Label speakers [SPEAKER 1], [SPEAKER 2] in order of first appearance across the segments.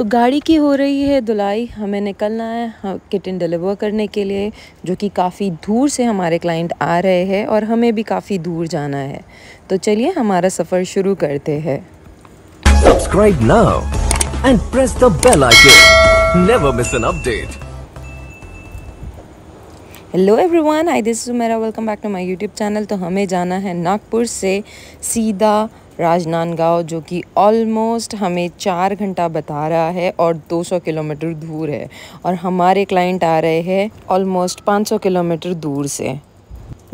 [SPEAKER 1] तो गाड़ी की हो रही है धुलाई हमें निकलना है किटन हाँ, डिलीवर करने के लिए जो कि काफ़ी दूर से हमारे क्लाइंट आ रहे हैं और हमें भी काफ़ी दूर जाना है तो चलिए हमारा सफ़र शुरू करते हैं subscribe now and press the bell icon never miss an update hello everyone I this is मेरा welcome back to my YouTube channel तो हमें जाना है नागपुर से सीधा राजनांदगांव जो कि ऑलमोस्ट हमें चार घंटा बता रहा है और 200 किलोमीटर दूर है और हमारे क्लाइंट आ रहे हैं ऑलमोस्ट 500 किलोमीटर दूर से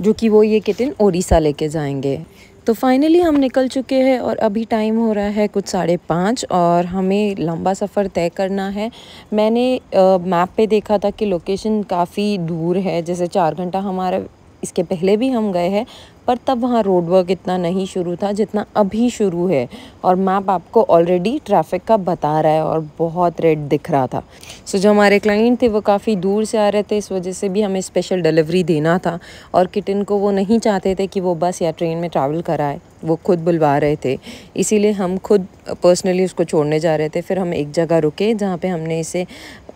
[SPEAKER 1] जो कि वो ये किटिन ओडिशा लेके जाएंगे तो फाइनली हम निकल चुके हैं और अभी टाइम हो रहा है कुछ साढ़े पाँच और हमें लंबा सफ़र तय करना है मैंने मैप पे देखा था कि लोकेशन काफ़ी दूर है जैसे चार घंटा हमारा इसके पहले भी हम गए हैं पर तब वहाँ रोड वर्क इतना नहीं शुरू था जितना अभी शुरू है और मैप आपको ऑलरेडी ट्रैफिक का बता रहा है और बहुत रेड दिख रहा था सो so, जो हमारे क्लाइंट थे वो काफ़ी दूर से आ रहे थे इस वजह से भी हमें स्पेशल डिलीवरी देना था और किटन को वो नहीं चाहते थे कि वो बस या ट्रेन में ट्रैवल कराए वो खुद बुलवा रहे थे इसीलिए हम खुद पर्सनली उसको छोड़ने जा रहे थे फिर हम एक जगह रुके जहाँ पे हमने इसे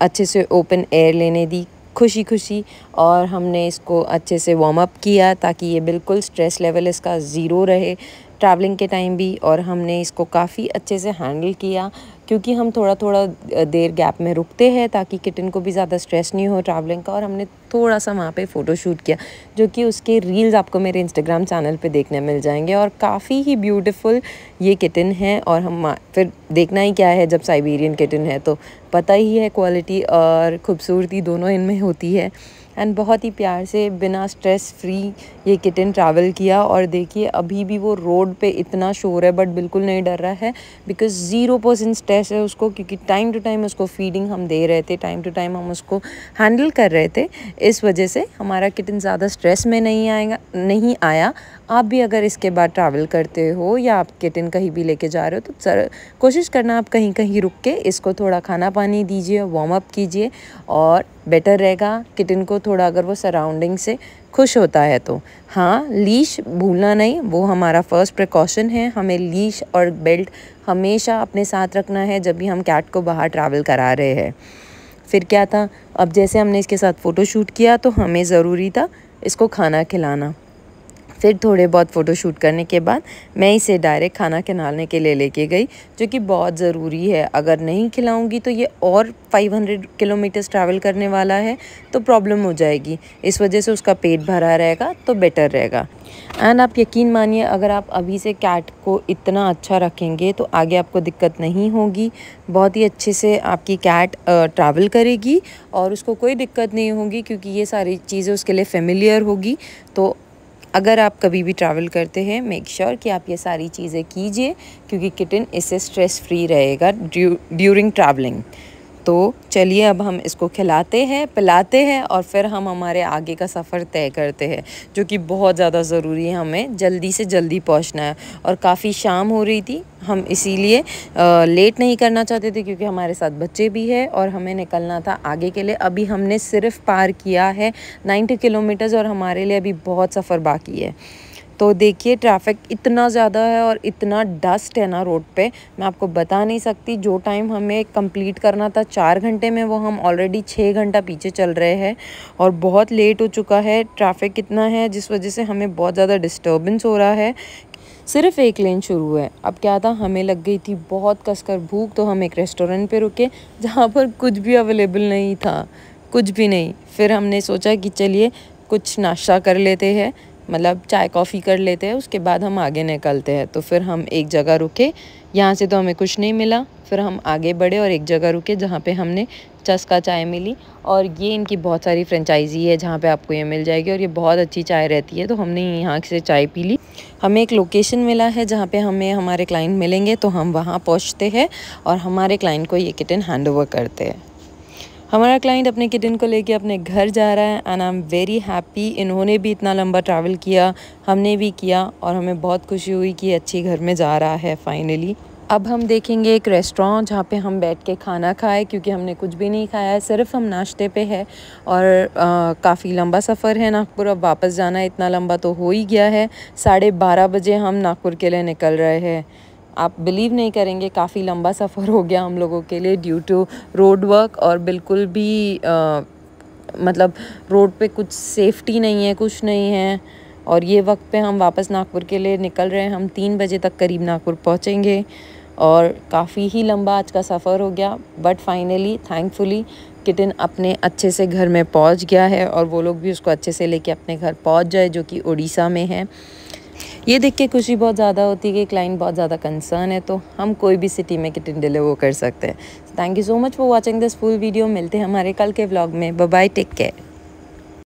[SPEAKER 1] अच्छे से ओपन एयर लेने दी खुशी खुशी और हमने इसको अच्छे से वार्म अप किया ताकि ये बिल्कुल स्ट्रेस लेवल इसका ज़ीरो रहे ट्रैवलिंग के टाइम भी और हमने इसको काफ़ी अच्छे से हैंडल किया क्योंकि हम थोड़ा थोड़ा देर गैप में रुकते हैं ताकि किटन को भी ज़्यादा स्ट्रेस नहीं हो ट्रैवलिंग का और हमने थोड़ा सा वहाँ पे शूट किया जो कि उसके रील्स आपको मेरे इंस्टाग्राम चैनल पे देखने मिल जाएंगे और काफ़ी ही ब्यूटीफुल ये किटन है और हम फिर देखना ही क्या है जब साइबेरियन किटन है तो पता ही है क्वालिटी और ख़ूबसूरती दोनों इनमें होती है एंड बहुत ही प्यार से बिना स्ट्रेस फ्री ये किटन ट्रैवल किया और देखिए अभी भी वो रोड पे इतना शोर है बट बिल्कुल नहीं डर रहा है बिकॉज ज़ीरो परसेंट स्ट्रेस है उसको क्योंकि टाइम टू टाइम उसको फीडिंग हम दे रहे थे टाइम टू टाइम हम उसको हैंडल कर रहे थे इस वजह से हमारा किटन ज़्यादा स्ट्रेस में नहीं आएगा नहीं आया आप भी अगर इसके बाद ट्रैवल करते हो या आप किटन कहीं भी लेके जा रहे हो तो सर कोशिश करना आप कहीं कहीं रुक के इसको थोड़ा खाना पानी दीजिए वार्म अप कीजिए और बेटर रहेगा किटन को थोड़ा अगर वो सराउंडिंग से खुश होता है तो हाँ लीश भूलना नहीं वो हमारा फर्स्ट प्रिकॉशन है हमें लीश और बेल्ट हमेशा अपने साथ रखना है जब भी हम कैट को बाहर ट्रैवल करा रहे हैं फिर क्या था अब जैसे हमने इसके साथ फ़ोटो शूट किया तो हमें ज़रूरी था इसको खाना खिलाना फिर थोड़े बहुत फ़ोटो शूट करने के बाद मैं इसे डायरेक्ट खाना खिलाने के लिए लेके गई जो कि बहुत ज़रूरी है अगर नहीं खिलाऊँगी तो ये और 500 किलोमीटर्स ट्रैवल करने वाला है तो प्रॉब्लम हो जाएगी इस वजह से उसका पेट भरा रहेगा तो बेटर रहेगा एंड आप यकीन मानिए अगर आप अभी से कैट को इतना अच्छा रखेंगे तो आगे आपको दिक्कत नहीं होगी बहुत ही अच्छे से आपकी कैट ट्रैवल करेगी और उसको कोई दिक्कत नहीं होगी क्योंकि ये सारी चीज़ें उसके लिए फेमिलियर होगी तो अगर आप कभी भी ट्रैवल करते हैं मेक श्योर sure कि आप ये सारी चीज़ें कीजिए क्योंकि किटन इससे स्ट्रेस फ्री रहेगा ड्यूरिंग ट्रैवलिंग तो चलिए अब हम इसको खिलाते हैं पिलाते हैं और फिर हम हमारे आगे का सफ़र तय करते हैं जो कि बहुत ज़्यादा ज़रूरी है हमें जल्दी से जल्दी पहुंचना है और काफ़ी शाम हो रही थी हम इसीलिए लेट नहीं करना चाहते थे क्योंकि हमारे साथ बच्चे भी है और हमें निकलना था आगे के लिए अभी हमने सिर्फ पार किया है नाइन्टी किलोमीटर्स और हमारे लिए अभी बहुत सफ़र बाकी है तो देखिए ट्रैफिक इतना ज़्यादा है और इतना डस्ट है ना रोड पे मैं आपको बता नहीं सकती जो टाइम हमें कंप्लीट करना था चार घंटे में वो हम ऑलरेडी छः घंटा पीछे चल रहे हैं और बहुत लेट हो चुका है ट्रैफिक इतना है जिस वजह से हमें बहुत ज़्यादा डिस्टर्बेंस हो रहा है सिर्फ एक लेन शुरू है अब क्या था हमें लग गई थी बहुत कसकर भूख तो हम एक रेस्टोरेंट पे रुके जहाँ पर कुछ भी अवेलेबल नहीं था कुछ भी नहीं फिर हमने सोचा कि चलिए कुछ नाश्ता कर लेते हैं मतलब चाय कॉफ़ी कर लेते हैं उसके बाद हम आगे निकलते हैं तो फिर हम एक जगह रुके यहाँ से तो हमें कुछ नहीं मिला फिर हम आगे बढ़े और एक जगह रुके जहाँ पे हमने चस्का चाय मिली और ये इनकी बहुत सारी फ्रेंचाइजी है जहाँ पे आपको ये मिल जाएगी और ये बहुत अच्छी चाय रहती है तो हमने यहाँ से चाय पी ली हमें एक लोकेशन मिला है जहाँ पे हमें हमारे क्लाइंट मिलेंगे तो हम वहाँ पहुँचते हैं और हमारे क्लाइंट को ये किटन हैंड करते हैं हमारा क्लाइंट अपने किटन को लेके अपने घर जा रहा है and I am very happy इन्होंने भी इतना लंबा ट्रैवल किया हमने भी किया और हमें बहुत खुशी हुई कि अच्छी घर में जा रहा है फाइनली अब हम देखेंगे एक रेस्टोरेंट जहाँ पे हम बैठ के खाना खाए क्योंकि हमने कुछ भी नहीं खाया है सिर्फ हम नाश्ते पे है और काफ़ी लंबा सफ़र है नागपुर अब वापस जाना इतना लंबा तो हो ही गया है साढ़े बारह बजे हम नागपुर के लिए निकल रहे हैं आप बिलीव नहीं करेंगे काफ़ी लंबा सफ़र हो गया हम लोगों के लिए ड्यू टू रोड वर्क और बिल्कुल भी आ, मतलब रोड पे कुछ सेफ्टी नहीं है कुछ नहीं है और ये वक्त पे हम वापस नागपुर के लिए निकल रहे हैं हम तीन बजे तक करीब नागपुर पहुँचेंगे और काफ़ी ही लंबा आज का सफ़र हो गया बट फाइनली थैंकफुली किटन अपने अच्छे से घर में पहुंच गया है और वो लोग भी उसको अच्छे से लेके अपने घर पहुंच जाए जो कि उड़ीसा में है ये देख के खुशी बहुत ज़्यादा होती है कि क्लाइंट बहुत ज़्यादा कंसर्न है तो हम कोई भी सिटी में डिले डिलीवर कर सकते हैं thank you so much for watching this full video मिलते हैं हमारे कल के ब्लॉग में बाय टेक केयर